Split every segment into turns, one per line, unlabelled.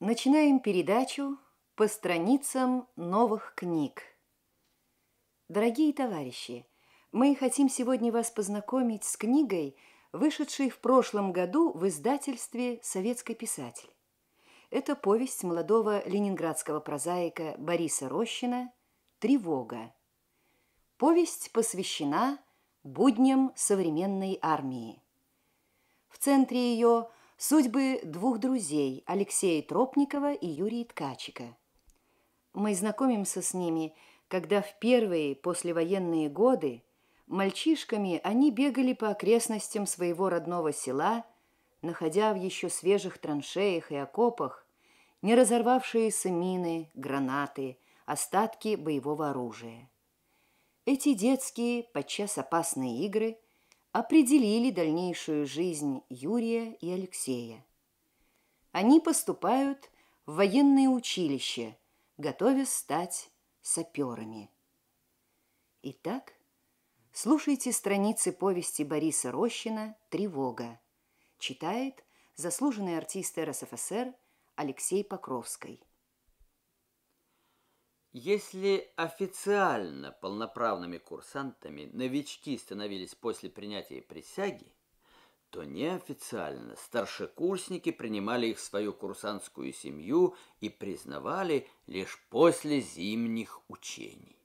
Начинаем передачу по страницам новых книг. Дорогие товарищи, мы хотим сегодня вас познакомить с книгой, вышедшей в прошлом году в издательстве «Советский писатель». Это повесть молодого ленинградского прозаика Бориса Рощина «Тревога». Повесть посвящена будням современной армии. В центре ее – Судьбы двух друзей Алексея Тропникова и Юрия Ткачика. Мы знакомимся с ними, когда в первые послевоенные годы мальчишками они бегали по окрестностям своего родного села, находя в еще свежих траншеях и окопах не разорвавшиеся мины, гранаты, остатки боевого оружия. Эти детские, подчас опасные игры – определили дальнейшую жизнь Юрия и Алексея. Они поступают в военное училище, готовясь стать саперами. Итак, слушайте страницы повести Бориса Рощина «Тревога». Читает заслуженный артист РСФСР Алексей Покровский.
Если официально полноправными курсантами новички становились после принятия присяги, то неофициально старшекурсники принимали их в свою курсантскую семью и признавали лишь после зимних учений.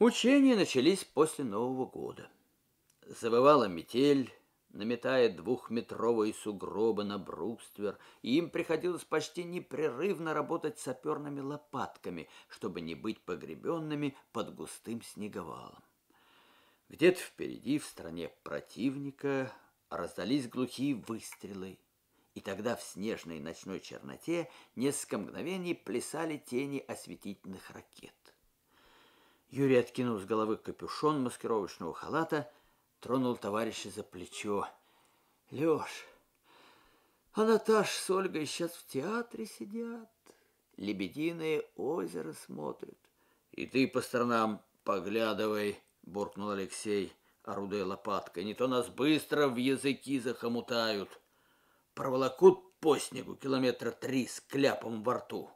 Учения начались после Нового года. Завывала метель, наметает двухметровые сугробы на бруствер, и им приходилось почти непрерывно работать саперными лопатками, чтобы не быть погребенными под густым снеговалом. Где-то впереди, в стране противника, раздались глухие выстрелы, и тогда в снежной ночной черноте несколько мгновений плясали тени осветительных ракет. Юрий откинул с головы капюшон маскировочного халата — тронул товарища за плечо. «Лёш, а Наташа с Ольгой сейчас в театре сидят, лебединое озеро смотрят. И ты по сторонам поглядывай», — буркнул Алексей, орудуя лопаткой. «Не то нас быстро в языки захомутают. Проволокут по снегу километра три с кляпом во рту.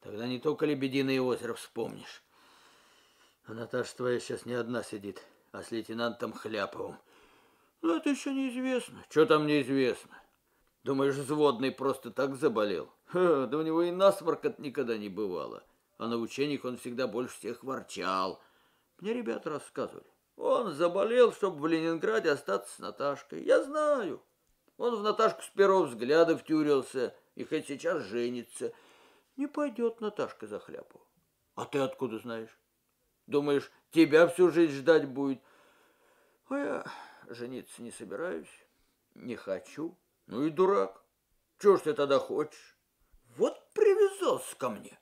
Тогда не только лебединое озеро вспомнишь. А Наташа твоя сейчас не одна сидит» а с лейтенантом Хляповым. Ну это еще неизвестно. Что там неизвестно? Думаешь, взводный просто так заболел? Ха, да у него и насморк от никогда не бывало. А на учениях он всегда больше всех ворчал. Мне ребята рассказывали. Он заболел, чтобы в Ленинграде остаться с Наташкой. Я знаю. Он в Наташку с первого взгляда втюрился и хоть сейчас женится. Не пойдет Наташка за хляпу. А ты откуда знаешь? Думаешь, тебя всю жизнь ждать будет? А я жениться не собираюсь, не хочу. Ну и дурак. Чего ж ты тогда хочешь? Вот привязался ко мне,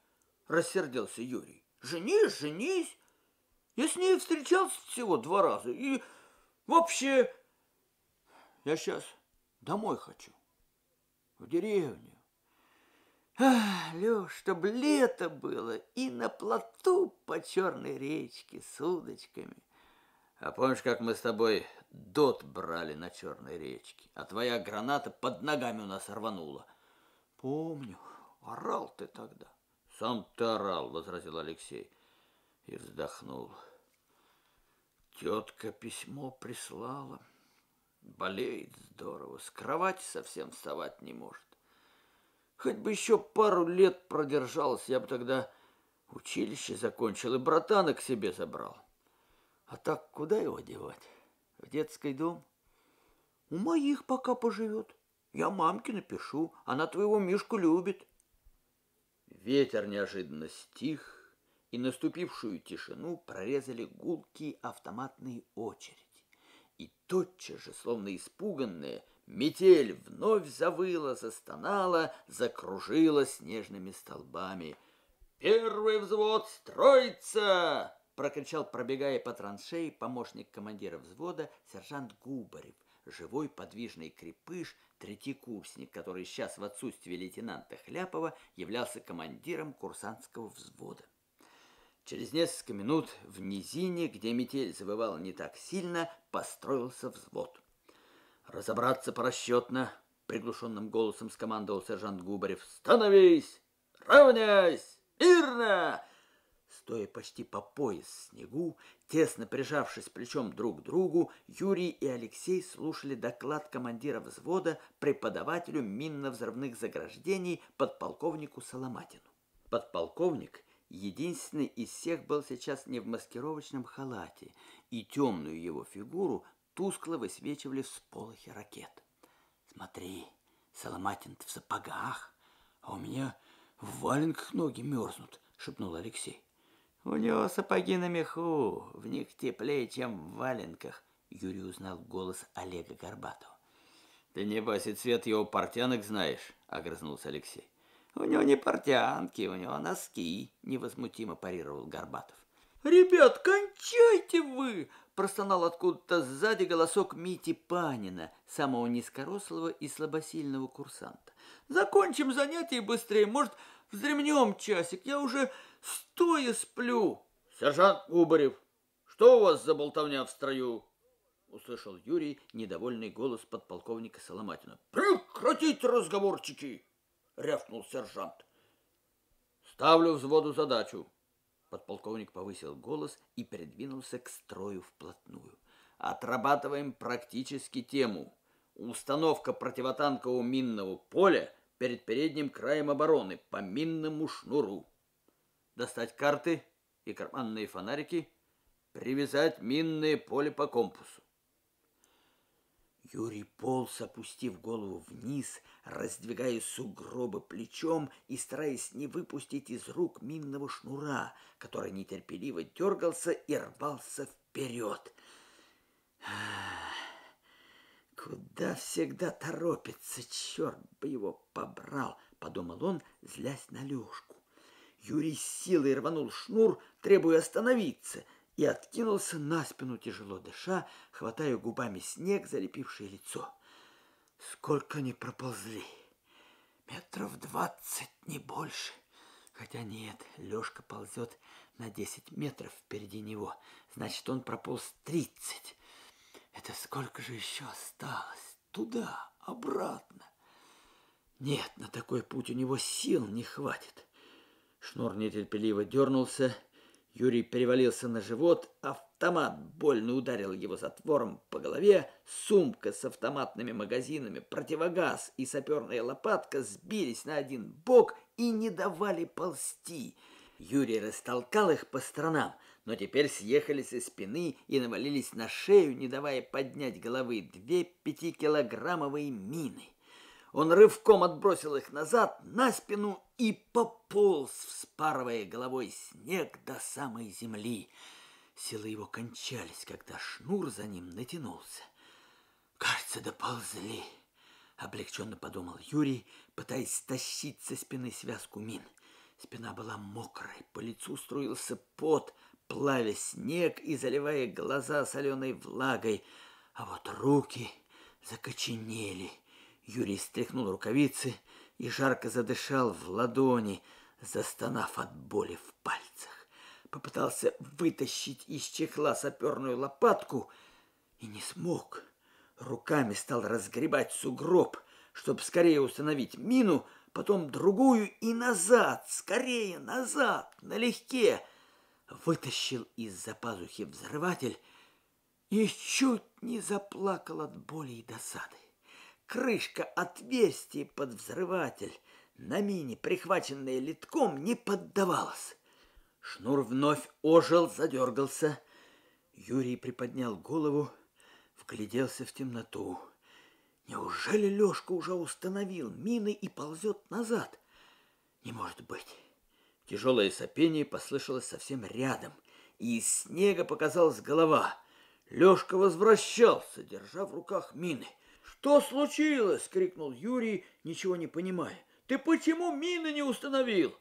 рассердился Юрий. Женись, женись. Я с ней встречался всего два раза. И вообще, я сейчас домой хочу. В деревню. Ах, Лёш, чтоб лето было и на плоту по черной речке с удочками. А помнишь, как мы с тобой дот брали на черной речке, а твоя граната под ногами у нас рванула? Помню, орал ты тогда. Сам ты орал, возразил Алексей и вздохнул. Тетка письмо прислала. Болеет здорово, с кровати совсем вставать не может. Хоть бы еще пару лет продержался, я бы тогда училище закончил и братана к себе забрал. А так куда его девать? В детский дом? У моих пока поживет. Я мамке напишу, она твоего Мишку любит. Ветер неожиданно стих, и наступившую тишину прорезали гулкие автоматные очереди. И тотчас же, словно испуганные, Метель вновь завыла, застонала, закружила снежными столбами. «Первый взвод строится!» — прокричал, пробегая по траншеи, помощник командира взвода, сержант Губарев, живой подвижный крепыш, Третий курсник, который сейчас в отсутствии лейтенанта Хляпова являлся командиром курсантского взвода. Через несколько минут в низине, где метель завывала не так сильно, построился взвод разобраться порасчетно!» — приглушенным голосом скомандовал сержант Губарев. «Становись! Равняйсь! Мирно!» Стоя почти по пояс в снегу, тесно прижавшись плечом друг к другу, Юрий и Алексей слушали доклад командира взвода преподавателю минно-взрывных заграждений подполковнику Соломатину. Подполковник единственный из всех был сейчас не в маскировочном халате, и темную его фигуру тускло высвечивали всполохи ракет. «Смотри, Соломатин в сапогах, а у меня в валенках ноги мерзнут», — шепнул Алексей. «У него сапоги на меху, в них теплее, чем в валенках», — Юрий узнал голос Олега Горбатова. «Ты не и цвет его портянок знаешь», — огрызнулся Алексей. «У него не портянки, у него носки», — невозмутимо парировал Горбатов. «Ребят, кончайте вы!» простонал откуда-то сзади голосок Мити Панина, самого низкорослого и слабосильного курсанта. «Закончим занятие быстрее, может, взремнем часик, я уже стоя сплю!» «Сержант Губарев, что у вас за болтовня в строю?» услышал Юрий недовольный голос подполковника Соломатина. «Прекратите разговорчики!» — рявкнул сержант. «Ставлю взводу задачу Подполковник повысил голос и передвинулся к строю вплотную. Отрабатываем практически тему. Установка противотанкового минного поля перед передним краем обороны по минному шнуру. Достать карты и карманные фонарики, привязать минное поле по компасу. Юрий полз, опустив голову вниз, раздвигая сугробы плечом и стараясь не выпустить из рук минного шнура, который нетерпеливо дергался и рвался вперед. «Куда всегда торопится, черт бы его побрал!» — подумал он, злясь на Лешку. Юрий с силой рванул шнур, требуя остановиться — и откинулся на спину, тяжело дыша, хватая губами снег, залепившее лицо. Сколько они проползли? Метров двадцать, не больше. Хотя нет, Лёшка ползет на десять метров впереди него. Значит, он прополз тридцать. Это сколько же еще осталось? Туда, обратно. Нет, на такой путь у него сил не хватит. Шнур нетерпеливо дернулся, Юрий перевалился на живот, автомат больно ударил его затвором по голове, сумка с автоматными магазинами, противогаз и саперная лопатка сбились на один бок и не давали ползти. Юрий растолкал их по сторонам, но теперь съехали со спины и навалились на шею, не давая поднять головы две пятикилограммовые мины. Он рывком отбросил их назад, на спину и пополз, вспарывая головой снег до самой земли. Силы его кончались, когда шнур за ним натянулся. «Кажется, доползли», — облегченно подумал Юрий, пытаясь стащить со спины связку мин. Спина была мокрой, по лицу струился пот, плавя снег и заливая глаза соленой влагой. А вот руки закоченели — Юрий стряхнул рукавицы и жарко задышал в ладони, застонав от боли в пальцах. Попытался вытащить из чехла саперную лопатку и не смог. Руками стал разгребать сугроб, чтобы скорее установить мину, потом другую и назад, скорее назад, налегке. Вытащил из-за пазухи взрыватель и чуть не заплакал от боли и досады. Крышка отверстия под взрыватель на мине, прихваченная литком, не поддавалась. Шнур вновь ожил, задергался. Юрий приподнял голову, вгляделся в темноту. Неужели Лёшка уже установил мины и ползет назад? Не может быть. Тяжелое сопение послышалось совсем рядом, и из снега показалась голова. Лёшка возвращался, держа в руках мины — «Что случилось?» — крикнул Юрий, ничего не понимая. «Ты почему мины не установил?»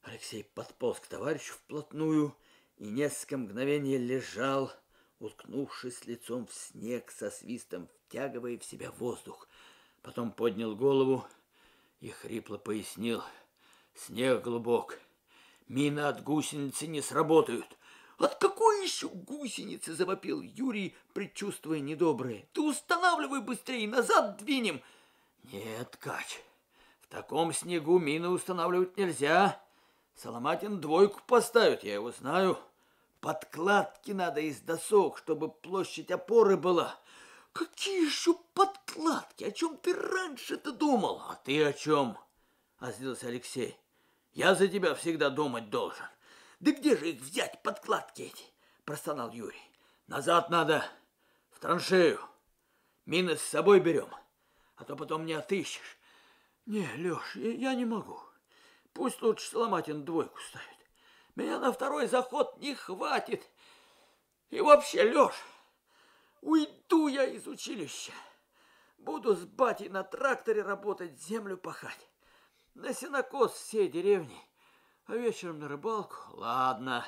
Алексей подполз к товарищу вплотную и несколько мгновений лежал, уткнувшись лицом в снег со свистом, втягивая в себя воздух. Потом поднял голову и хрипло пояснил. «Снег глубок. Мины от гусеницы не сработают. «От «А какой еще гусеницы?» – завопил Юрий, предчувствуя недоброе. «Ты устанавливай быстрее, назад двинем!» «Нет, Кать, в таком снегу мины устанавливать нельзя. Соломатин двойку поставит, я его знаю. Подкладки надо из досок, чтобы площадь опоры была». «Какие еще подкладки? О чем ты раньше-то думал?» «А ты о чем?» – озлился Алексей. «Я за тебя всегда думать должен. Да где же их взять, подкладки эти? Простонал Юрий. Назад надо, в траншею. Мины с собой берем, а то потом не отыщешь. Не, Леш, я не могу. Пусть лучше Соломатин двойку ставит. Меня на второй заход не хватит. И вообще, Леш, уйду я из училища. Буду с батей на тракторе работать, землю пахать. На сенокос всей деревни – а вечером на рыбалку. Ладно,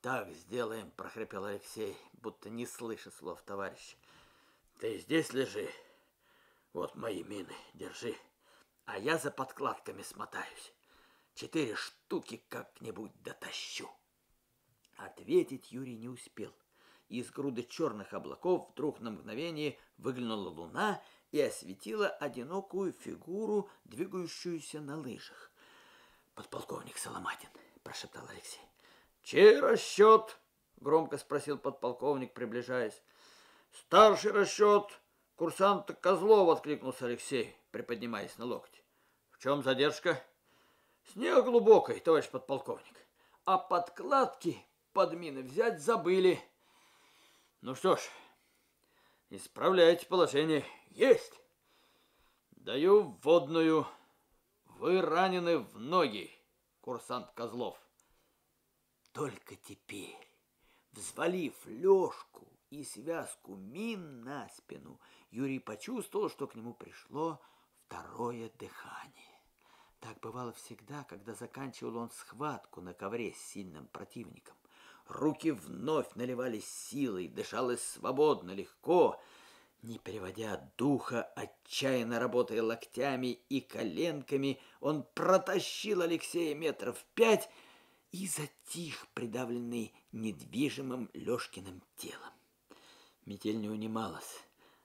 так сделаем, прохрипел Алексей, будто не слыша слов товарища. Ты здесь лежи, вот мои мины, держи, а я за подкладками смотаюсь. Четыре штуки как-нибудь дотащу. Ответить Юрий не успел. Из груды черных облаков вдруг на мгновение выглянула луна и осветила одинокую фигуру, двигающуюся на лыжах подполковник Соломатин, прошептал Алексей. Чей расчет? Громко спросил подполковник, приближаясь. Старший расчет курсанта Козлова, откликнулся Алексей, приподнимаясь на локти. В чем задержка? Снег глубокой, товарищ подполковник. А подкладки под мины взять забыли. Ну что ж, исправляйте положение. Есть! Даю вводную вы ранены в ноги, курсант Козлов. Только теперь, взвалив лёжку и связку мин на спину, Юрий почувствовал, что к нему пришло второе дыхание. Так бывало всегда, когда заканчивал он схватку на ковре с сильным противником. Руки вновь наливались силой, дышалось свободно, легко, легко. Не переводя духа, отчаянно работая локтями и коленками, он протащил Алексея метров пять и затих, придавленный недвижимым Лёшкиным телом. Метель не унималась,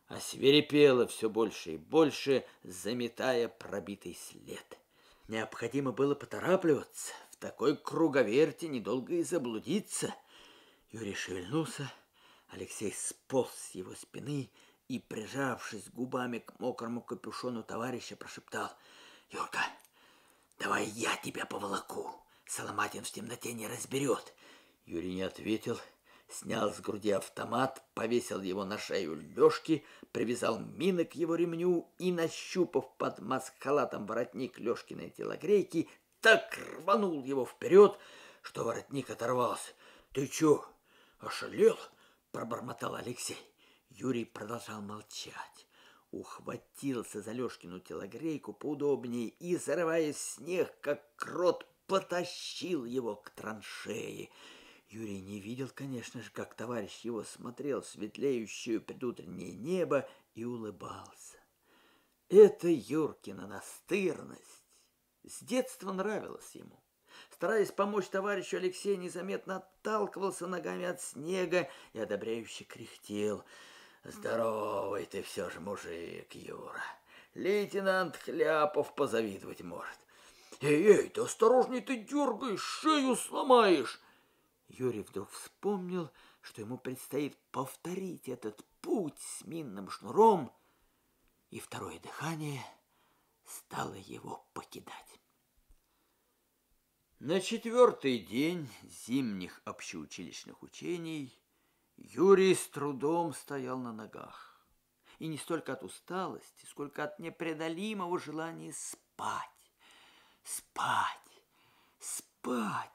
а свирепела все больше и больше, заметая пробитый след. Необходимо было поторапливаться, в такой круговерте недолго и заблудиться. Юрий шевельнулся, Алексей сполз с его спины и, прижавшись губами к мокрому капюшону товарища, прошептал «Юрка, давай я тебя поволоку, Соломатин в темноте не разберет». Юрий не ответил, снял с груди автомат, повесил его на шею Лёшки, привязал мины к его ремню и, нащупав под маскалатом воротник Лёшкиной телогрейки, так рванул его вперед, что воротник оторвался. «Ты чё, ошалел?» – пробормотал Алексей. Юрий продолжал молчать. Ухватился за лёшкину телогрейку поудобнее и, зарываясь в снег, как крот, потащил его к траншее. Юрий не видел, конечно же, как товарищ его смотрел в светлеющее предутреннее небо и улыбался. Это Юркина настырность. С детства нравилась ему. Стараясь помочь товарищу, Алексей незаметно отталкивался ногами от снега и одобряюще кряхтел – Здоровый ты все же мужик, Юра. Лейтенант Хляпов позавидовать может. Эй-эй, да осторожней ты дергаешь, шею сломаешь. Юрий вдруг вспомнил, что ему предстоит повторить этот путь с минным шнуром, и второе дыхание стало его покидать. На четвертый день зимних общеучилищных учений Юрий с трудом стоял на ногах. И не столько от усталости, сколько от непреодолимого желания спать. Спать, спать.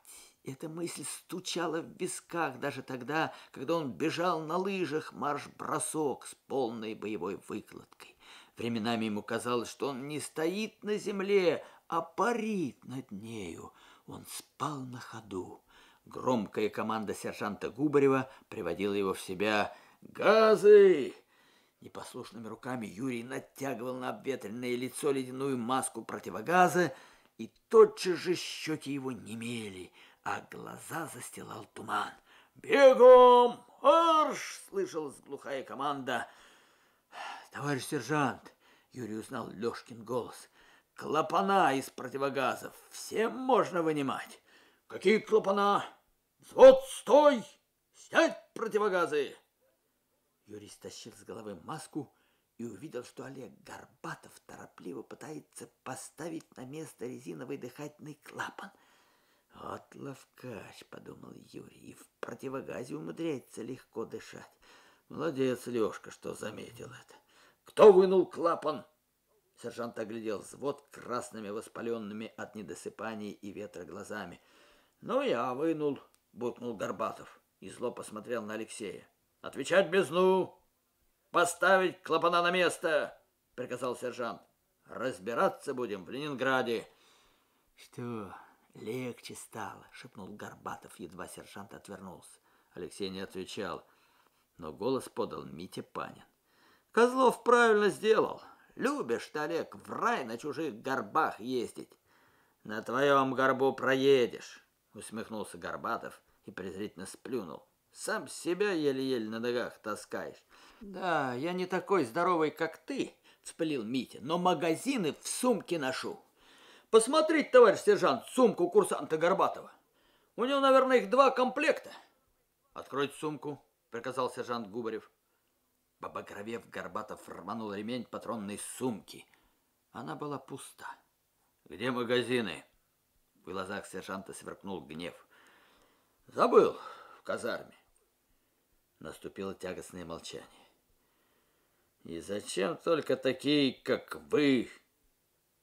Эта мысль стучала в висках даже тогда, когда он бежал на лыжах марш-бросок с полной боевой выкладкой. Временами ему казалось, что он не стоит на земле, а парит над нею. Он спал на ходу. Громкая команда сержанта Губарева приводила его в себя. «Газы!» Непослушными руками Юрий натягивал на обветренное лицо ледяную маску противогаза, и тотчас же щеки его немели, а глаза застилал туман. «Бегом! Арш! слышалась глухая команда. «Товарищ сержант!» — Юрий узнал Лешкин голос. «Клапана из противогазов! Всем можно вынимать!» «Какие клапана?» Взвод, стой! Снять противогазы!» Юрий стащил с головы маску и увидел, что Олег Горбатов торопливо пытается поставить на место резиновый дыхательный клапан. «Вот ловкач», — подумал Юрий, — «и в противогазе умудряется легко дышать. Молодец, Лёшка, что заметил это. Кто вынул клапан?» Сержант оглядел взвод красными, воспаленными от недосыпания и ветра глазами. «Ну, я вынул. — буркнул Горбатов и зло посмотрел на Алексея. «Отвечать без ну, Поставить клапана на место!» — приказал сержант. «Разбираться будем в Ленинграде!» «Что, легче стало?» — шепнул Горбатов, едва сержант отвернулся. Алексей не отвечал, но голос подал Митя Панин. «Козлов правильно сделал. Любишь ты, Олег, в рай на чужих горбах ездить. На твоем горбу проедешь» усмехнулся Горбатов и презрительно сплюнул. Сам себя еле-еле на ногах таскаешь. Да, я не такой здоровый, как ты, вспылил Митя, но магазины в сумке ношу. Посмотрите, товарищ сержант, сумку курсанта Горбатова. У него, наверное, их два комплекта. Откройте сумку, приказал сержант Губарев. Побагровев, Горбатов рванул ремень патронной сумки. Она была пуста. «Где магазины?» В глазах сержанта сверкнул гнев. «Забыл в казарме». Наступило тягостное молчание. «И зачем только такие, как вы,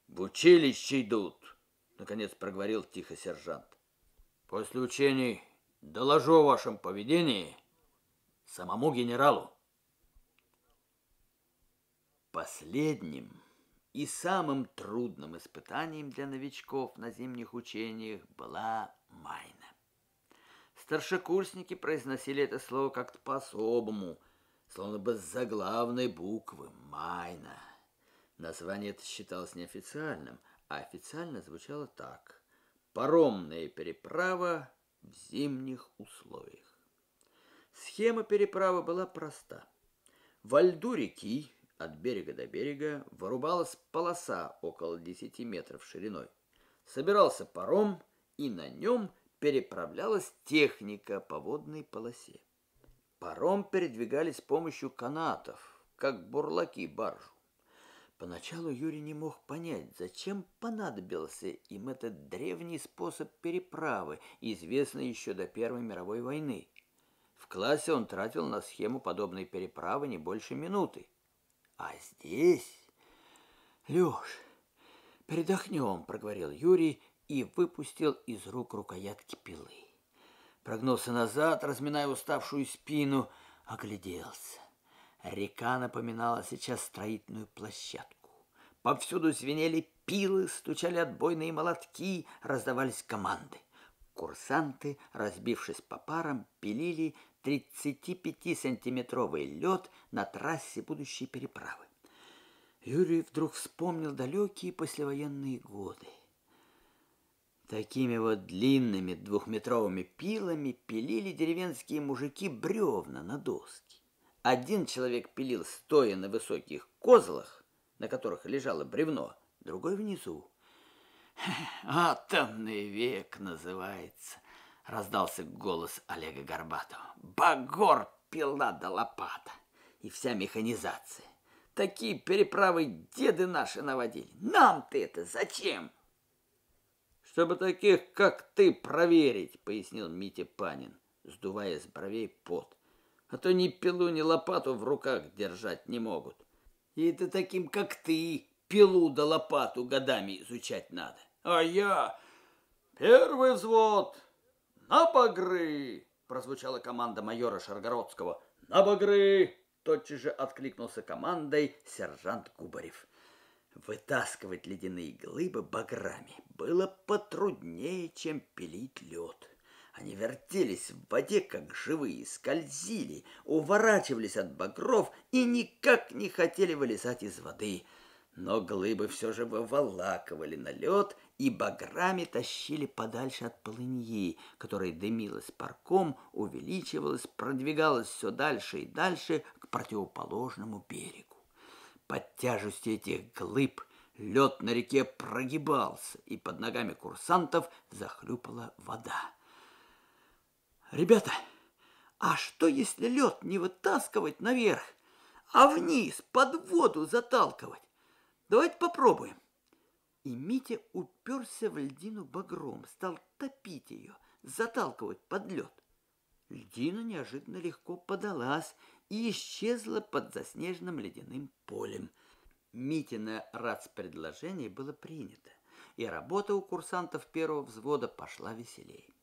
в училище идут?» Наконец проговорил тихо сержант. «После учений доложу о вашем поведении самому генералу». Последним и самым трудным испытанием для новичков на зимних учениях была майна. Старшекурсники произносили это слово как-то по-особому, словно бы с заглавной буквы «майна». Название это считалось неофициальным, а официально звучало так «паромная переправа в зимних условиях». Схема переправы была проста. Во льду реки от берега до берега вырубалась полоса около 10 метров шириной. Собирался паром, и на нем переправлялась техника по водной полосе. Паром передвигали с помощью канатов, как бурлаки баржу. Поначалу Юрий не мог понять, зачем понадобился им этот древний способ переправы, известный еще до Первой мировой войны. В классе он тратил на схему подобной переправы не больше минуты. А здесь... Лёш, передохнем, проговорил Юрий и выпустил из рук рукоятки пилы. Прогнулся назад, разминая уставшую спину, огляделся. Река напоминала сейчас строительную площадку. Повсюду звенели пилы, стучали отбойные молотки, раздавались команды. Курсанты, разбившись по парам, пилили 35-сантиметровый лед на трассе будущей переправы. Юрий вдруг вспомнил далекие послевоенные годы. Такими вот длинными двухметровыми пилами пилили деревенские мужики бревна на доски. Один человек пилил стоя на высоких козлах, на которых лежало бревно, другой внизу. «Атомный век» называется. — раздался голос Олега Горбатова. «Багор, пила до лопата! И вся механизация! Такие переправы деды наши наводили! нам ты это зачем?» «Чтобы таких, как ты, проверить!» — пояснил Митя Панин, сдувая с бровей пот. «А то ни пилу, ни лопату в руках держать не могут. И это таким, как ты, пилу да лопату годами изучать надо. А я... Первый взвод, «На багры!» – прозвучала команда майора Шаргородского. «На багры!» – тотчас же откликнулся командой сержант Губарев. Вытаскивать ледяные глыбы баграми было потруднее, чем пилить лед. Они вертелись в воде, как живые, скользили, уворачивались от багров и никак не хотели вылезать из воды. Но глыбы все же выволакивали на лед и баграми тащили подальше от полыньи, которая дымилась парком, увеличивалась, продвигалась все дальше и дальше к противоположному берегу. Под тяжестью этих глыб лед на реке прогибался, и под ногами курсантов захлюпала вода. «Ребята, а что, если лед не вытаскивать наверх, а вниз, под воду заталкивать? Давайте попробуем». И Митя уперся в льдину багром, стал топить ее, заталкивать под лед. Льдина неожиданно легко подалась и исчезла под заснеженным ледяным полем. Митина рац было принято, и работа у курсантов первого взвода пошла веселее.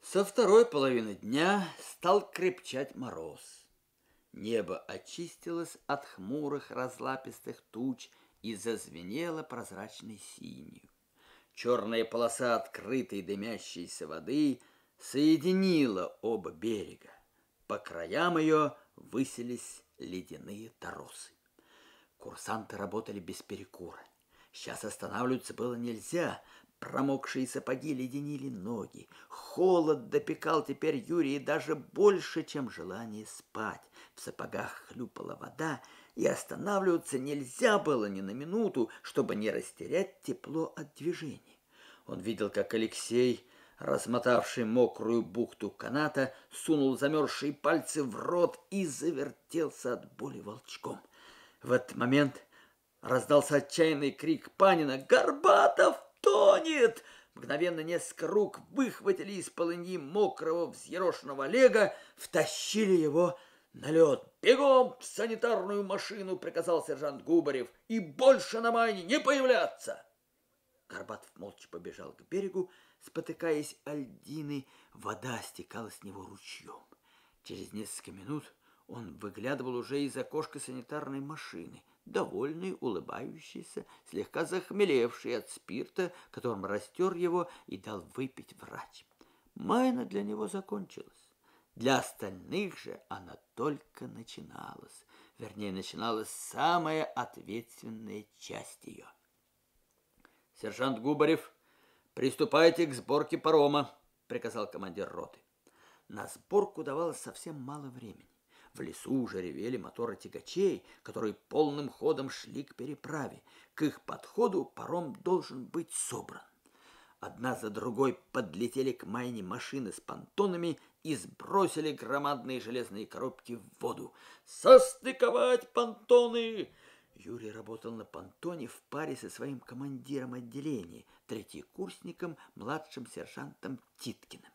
Со второй половины дня стал крепчать мороз. Небо очистилось от хмурых разлапистых туч – и зазвенела прозрачной синью. Черная полоса открытой дымящейся воды соединила оба берега. По краям ее выселись ледяные торосы. Курсанты работали без перекура. Сейчас останавливаться было нельзя. Промокшие сапоги леденили ноги. Холод допекал теперь Юрия даже больше, чем желание спать. В сапогах хлюпала вода, и останавливаться нельзя было ни на минуту, чтобы не растерять тепло от движений. Он видел, как Алексей, размотавший мокрую бухту каната, сунул замерзшие пальцы в рот и завертелся от боли волчком. В этот момент раздался отчаянный крик Панина «Горбатов тонет!» Мгновенно несколько рук выхватили из полыни мокрого взъерошенного Олега, втащили его «Налет! Бегом в санитарную машину!» — приказал сержант Губарев. «И больше на майне не появляться!» Горбатов молча побежал к берегу, спотыкаясь о льдины, вода стекала с него ручьем. Через несколько минут он выглядывал уже из окошка санитарной машины, довольный, улыбающийся, слегка захмелевший от спирта, которым растер его и дал выпить врач. Майна для него закончилась. Для остальных же она только начиналась. Вернее, начиналась самая ответственная часть ее. «Сержант Губарев, приступайте к сборке парома», — приказал командир роты. На сборку давалось совсем мало времени. В лесу уже ревели моторы тягачей, которые полным ходом шли к переправе. К их подходу паром должен быть собран. Одна за другой подлетели к майне машины с понтонами и сбросили громадные железные коробки в воду. «Состыковать понтоны!» Юрий работал на понтоне в паре со своим командиром отделения, третьекурсником, младшим сержантом Титкиным.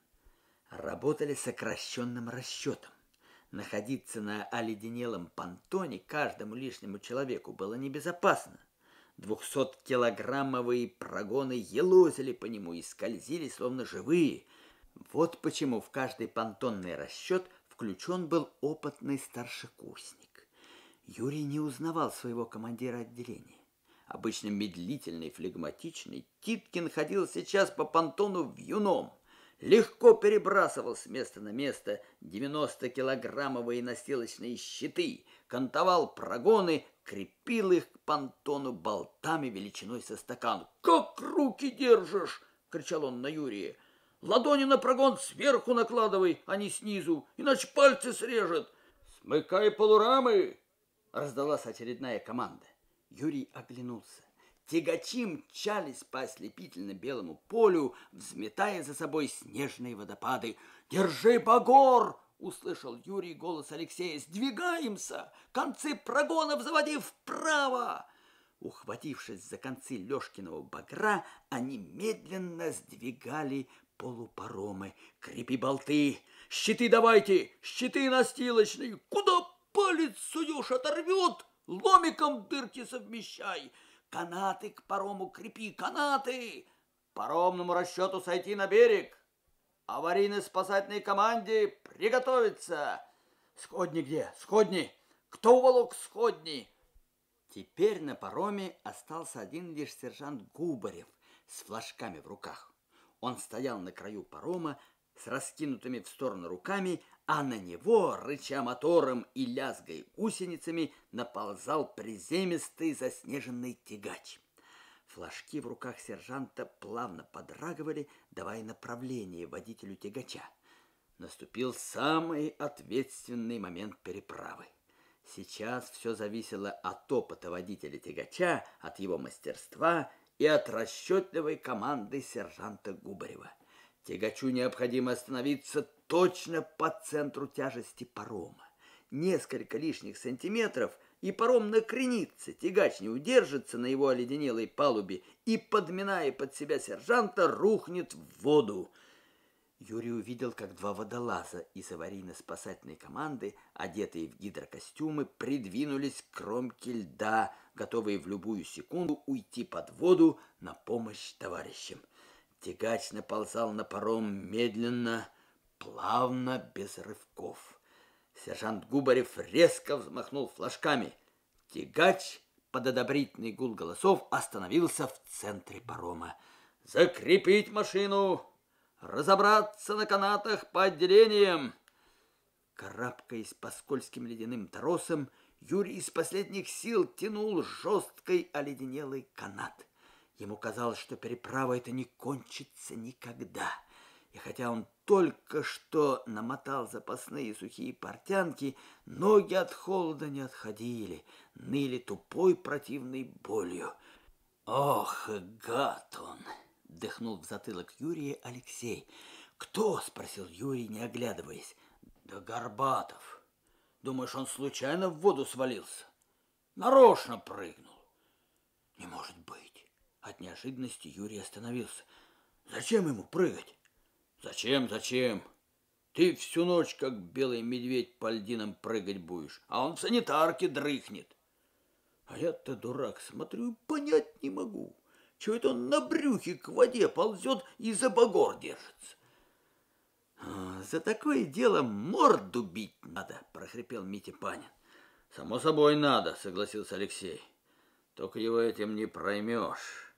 Работали сокращенным расчетом. Находиться на оледенелом понтоне каждому лишнему человеку было небезопасно. Двухсоткилограммовые прогоны елозили по нему и скользили, словно живые. Вот почему в каждый понтонный расчет включен был опытный старшекурсник. Юрий не узнавал своего командира отделения. Обычно медлительный, флегматичный, Титкин ходил сейчас по понтону в юном, Легко перебрасывал с места на место 90-килограммовые настилочные щиты, кантовал прогоны, крепил их к понтону болтами величиной со стакан. «Как руки держишь!» — кричал он на Юрия. «Ладони на прогон сверху накладывай, а не снизу, иначе пальцы срежет!» «Смыкай полурамы!» — раздалась очередная команда. Юрий оглянулся. Тягачи мчались по ослепительно белому полю, взметая за собой снежные водопады. «Держи багор!» Услышал Юрий голос Алексея. «Сдвигаемся! Концы прогонов заводи вправо!» Ухватившись за концы Лёшкиного багра, они медленно сдвигали полупаромы. «Крепи болты! Щиты давайте! Щиты настилочные! Куда палец суешь, оторвёт. Ломиком дырки совмещай! Канаты к парому крепи! Канаты! Паромному расчету сойти на берег! Аварийной спасательной команде Приготовиться! Сходни где? Сходни! Кто уволок сходни? Теперь на пароме остался один лишь сержант Губарев с флажками в руках. Он стоял на краю парома с раскинутыми в сторону руками, а на него, рыча мотором и лязгой гусеницами, наползал приземистый заснеженный тягач. Флажки в руках сержанта плавно подрагивали, давая направление водителю тягача наступил самый ответственный момент переправы. Сейчас все зависело от опыта водителя тягача, от его мастерства и от расчетливой команды сержанта Губарева. Тягачу необходимо остановиться точно по центру тяжести парома. Несколько лишних сантиметров, и паром накренится, тягач не удержится на его оледенелой палубе и, подминая под себя сержанта, рухнет в воду – Юрий увидел, как два водолаза из аварийно-спасательной команды, одетые в гидрокостюмы, придвинулись к кромке льда, готовые в любую секунду уйти под воду на помощь товарищам. Тягач наползал на паром медленно, плавно, без рывков. Сержант Губарев резко взмахнул флажками. Тягач под одобрительный гул голосов остановился в центре парома. «Закрепить машину!» разобраться на канатах по отделениям. Карабкаясь по скользким ледяным тросам, Юрий из последних сил тянул жесткий оледенелый канат. Ему казалось, что переправа это не кончится никогда. И хотя он только что намотал запасные сухие портянки, ноги от холода не отходили, ныли тупой противной болью. Ох, гад он! – дыхнул в затылок Юрия Алексей. «Кто?» – спросил Юрий, не оглядываясь. «Да Горбатов. Думаешь, он случайно в воду свалился? Нарочно прыгнул». «Не может быть!» От неожиданности Юрий остановился. «Зачем ему прыгать?» «Зачем, зачем? Ты всю ночь, как белый медведь, по льдинам прыгать будешь, а он в санитарке дрыхнет». А я-то, дурак, смотрю понять не могу. Чего это он на брюхе к воде ползет и за багор держится? А, «За такое дело морду бить надо!» – прохрипел Митя Панин. «Само собой надо!» – согласился Алексей. «Только его этим не проймешь,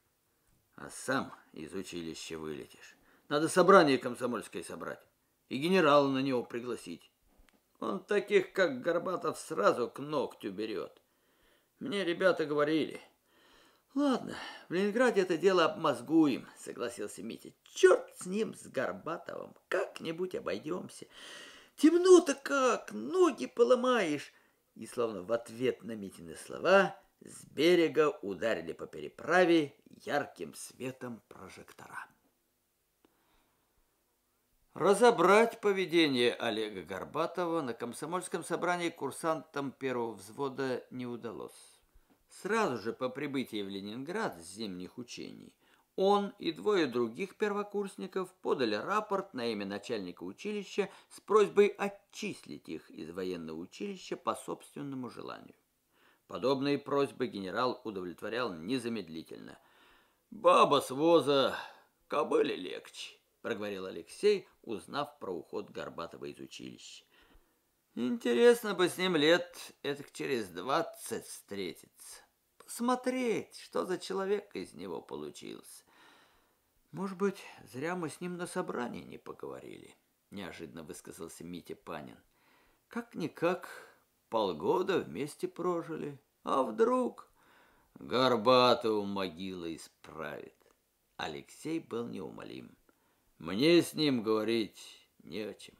а сам из училища вылетишь. Надо собрание комсомольское собрать и генерала на него пригласить. Он таких, как Горбатов, сразу к ногтю берет. Мне ребята говорили – Ладно, в Ленинграде это дело обмозгуем, согласился Митя. Черт с ним, с Горбатовым, как-нибудь обойдемся. Темно-то как, ноги поломаешь. И словно в ответ на Митины слова с берега ударили по переправе ярким светом прожектора. Разобрать поведение Олега Горбатова на комсомольском собрании курсантам первого взвода не удалось. Сразу же по прибытии в Ленинград с зимних учений он и двое других первокурсников подали рапорт на имя начальника училища с просьбой отчислить их из военного училища по собственному желанию. Подобные просьбы генерал удовлетворял незамедлительно. «Баба с воза, кобыле легче», — проговорил Алексей, узнав про уход Горбатова из училища. Интересно бы с ним лет этак через двадцать встретиться. Посмотреть, что за человек из него получился. Может быть, зря мы с ним на собрании не поговорили, неожиданно высказался Митя Панин. Как-никак, полгода вместе прожили. А вдруг Горбатову могила исправит? Алексей был неумолим. Мне с ним говорить не о чем.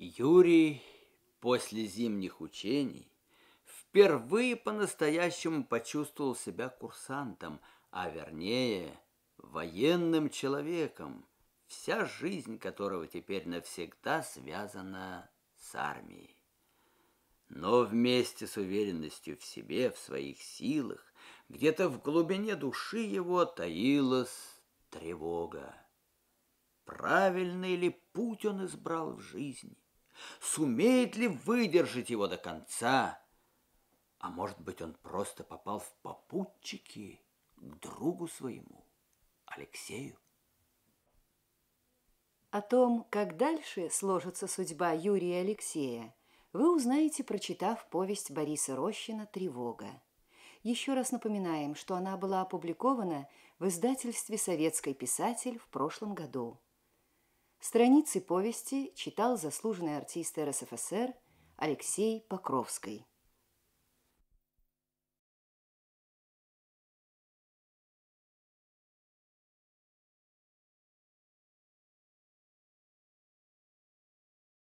Юрий после зимних учений впервые по-настоящему почувствовал себя курсантом, а вернее военным человеком, вся жизнь которого теперь навсегда связана с армией. Но вместе с уверенностью в себе, в своих силах, где-то в глубине души его таилась тревога. Правильный ли путь он избрал в жизни? Сумеет ли выдержать его до конца? А может быть, он просто попал в попутчики к другу своему, Алексею?
О том, как дальше сложится судьба Юрия и Алексея, вы узнаете, прочитав повесть Бориса Рощина «Тревога». Еще раз напоминаем, что она была опубликована в издательстве «Советский писатель» в прошлом году. Страницы повести читал заслуженный артист РСФСР Алексей Покровский.